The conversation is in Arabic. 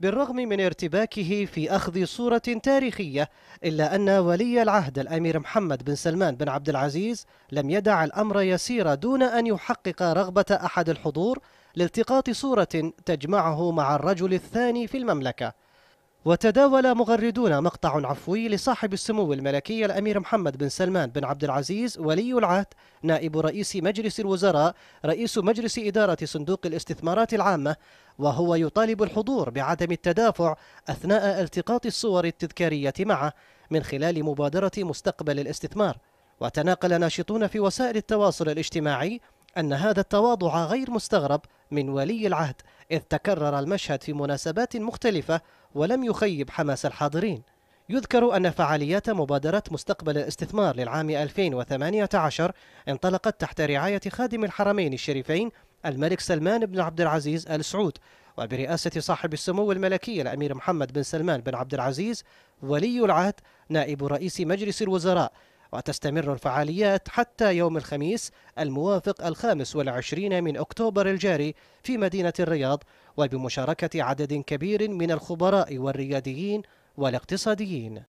بالرغم من ارتباكه في أخذ صورة تاريخية إلا أن ولي العهد الأمير محمد بن سلمان بن عبد العزيز لم يدع الأمر يسير دون أن يحقق رغبة أحد الحضور لالتقاط صورة تجمعه مع الرجل الثاني في المملكة وتداول مغردون مقطع عفوي لصاحب السمو الملكي الأمير محمد بن سلمان بن عبد العزيز ولي العهد نائب رئيس مجلس الوزراء رئيس مجلس إدارة صندوق الاستثمارات العامة وهو يطالب الحضور بعدم التدافع أثناء التقاط الصور التذكارية معه من خلال مبادرة مستقبل الاستثمار وتناقل ناشطون في وسائل التواصل الاجتماعي أن هذا التواضع غير مستغرب من ولي العهد إذ تكرر المشهد في مناسبات مختلفة ولم يخيب حماس الحاضرين يذكر أن فعاليات مبادرة مستقبل الاستثمار للعام 2018 انطلقت تحت رعاية خادم الحرمين الشريفين الملك سلمان بن عبد العزيز آل سعود وبرئاسة صاحب السمو الملكي الأمير محمد بن سلمان بن عبد العزيز ولي العهد نائب رئيس مجلس الوزراء وتستمر الفعاليات حتى يوم الخميس الموافق الخامس والعشرين من أكتوبر الجاري في مدينة الرياض وبمشاركة عدد كبير من الخبراء والرياديين والاقتصاديين